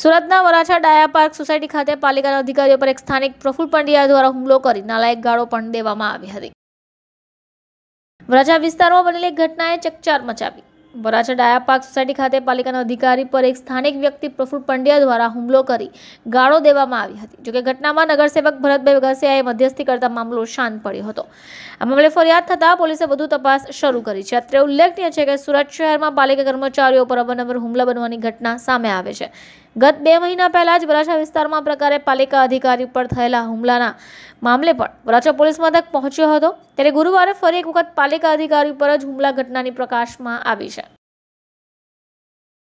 સુરતના વરાછા ડાયા park society ખાતે પાલિકાના અધિકારીઓ પર એક સ્થાનિક પ્રફુલ પંડ્યા દ્વારા હુમલો કરી નાલાયક ગાળો પણ દેવામાં આવી હતી વરાછા વિસ્તારમાં બનેલી ઘટનાએ ચકચાર મચાવી વરાછા ડાયા પાર્ક સોસાયટી ખાતે પાલિકાના અધિકારી પર એક સ્થાનિક વ્યક્તિ પ્રફુલ પંડ્યા દ્વારા હુમલો કરી ગાળો દેવામાં આવી હતી જોકે ઘટનામાં નગરસેવક ભરતભાઈ ઘસિયાએ મધ્યસ્થી કરતા મામલો શાંત પડ્યો હતો આ મામલે ફરિયાદ થતાં પોલીસે વધુ તપાસ શરૂ કરી છે અત્રે ઉલ્લેખનીય છે કે સુરત શહેરમાં પાલિકા કર્મચારીઓ પર અવનવર હુમલા બનવાની ઘટના સામે આવે છે ગત બે મહિના પહેલાં જ વરાછા વિસ્તારમાં પ્રકારે પાલિકા અધિકારી પર થયેલા હુમલાના મામલે પણ વરાછા પોલીસ મથક પહોંચ્યો હતો ત્યારે ગુરુવારે ફરી એક વખત પાલિકા અધિકારી પર જ હુમલા ઘટનાની પ્રકાશમાં આવી છે